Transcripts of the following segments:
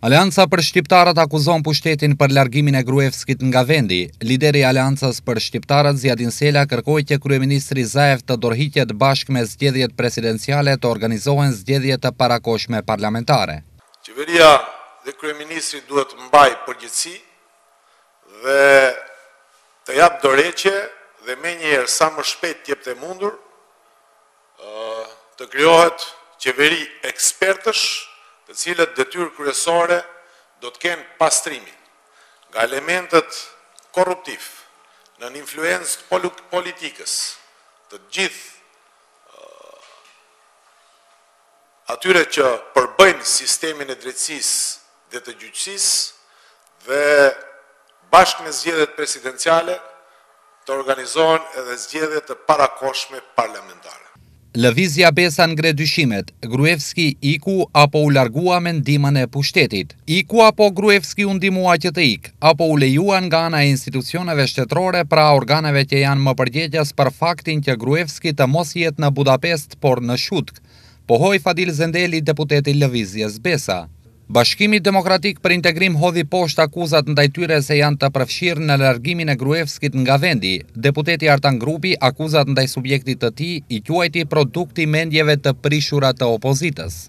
Alianca për Shqiptarët akuzon pushtetin për largimin e Gruevskit nga vendi. Lideri Aliancës për Shqiptarët, Zjadin Sela, kërkoj që Kryeministri Zaev të dorhitjet bashkë me zgjedhjet presidenciale të organizohen zgjedhjet të parakoshme parlamentare. Qeveria dhe Kryeministri duhet të mbaj përgjithsi dhe të japë doreqe dhe me njerë sa më shpet tjep të mundur të kryohet qeveri ekspertësh të cilët detyrë kryesore do të kenë pastrimi nga elementet korruptif në një influensë politikës të gjithë uh, atyre që përbëjnë sistemin e drecis dhe të gjyqësis dhe bashkë në zgjedet presidenciale të organizohen edhe zgjedet të parakoshme parlamentare. Lëvizja besa në gre dyshimet, Gruevski iku apo u largua me ndimën e pushtetit. Iku apo Gruevski u ndimua që të ik, apo u lejuan nga ana institucionave shtetrore pra organeve që janë më përgjegjas për faktin që Gruevski të mos jetë në Budapest, por në Shutk, pohoj Fadil Zendeli, deputeti Lëvizjes Besa. Bashkimi Demokratik për Integrim hodhi poshtë akuzat ndaj tyre se janë të përfshirë në largimin e Gruevskit nga vendi. Deputeti Artan Grupi akuzat ndaj subjektit të tij i quajti produkti mendjeve të prishura të opozitës.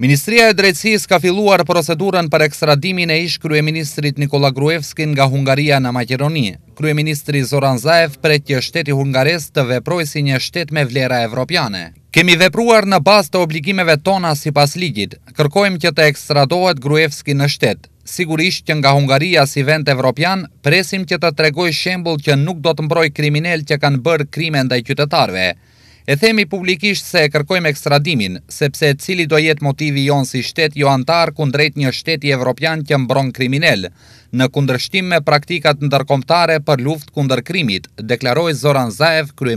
Ministria e Drejtësisë ka filluar procedurën për ekstradimin e ish kryeministrit Nikola Gruevskin nga Hungaria në Maqedoni. Kryeministri Zoran Zaev pret që shteti hungarez të veprojë si një shtet me vlera evropiane. Kemi vepruar në bas të obligimeve tona si pas ligjit, kërkojmë që të ekstradohet gruevski në shtetë. Sigurisht që nga Hungaria si vend evropian, presim që të tregoj shembul që nuk do të mbroj kriminel që kanë bërë krime ndaj qytetarve. E themi publikisht se e kërkojmë ekstradimin, sepse cili do jetë motivi jonë si shtetë jo antarë kundrejt një shtetë i evropian që mbron kriminel, në kundrështim me praktikat ndërkomtare për luft kundër krimit, deklaroj Zoran Zaev, Kry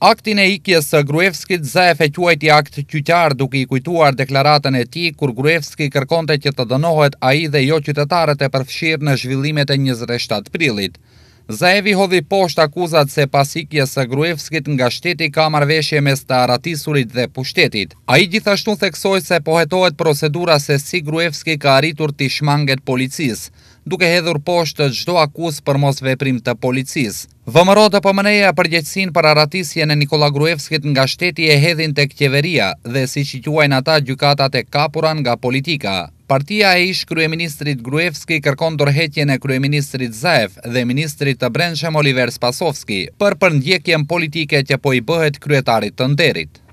Aktin e ikjes së Gruevskit zë efequajti akt qytjar duke i kujtuar deklaratën e ti, kur Gruevski kërkonte që të dënohet a i dhe jo qytetarët e përfshirë në zhvillimet e 27 prilit. Zaevi hodhi poshtë akuzat se pasikje së Gruevskit nga shteti ka marveshje mes të aratisurit dhe pushtetit. A i gjithashtu theksoj se pohetohet procedura se si Gruevski ka arritur të shmanget policis duke hedhur poshtë gjdo akus për mos veprim të policis. Vëmëro të pëmëneja po për gjecin për aratisje në Nikola Gruevskit nga shteti e hedhin të kjeveria dhe si që juajnë ata gjukatat e kapuran nga politika. Partia e ish Kryeministrit Gruevski kërkon dorhetje në Kryeministrit Zaev dhe Ministrit të Brenshem Oliver Spasovski për përndjekjen politike që po i bëhet kryetarit të nderit.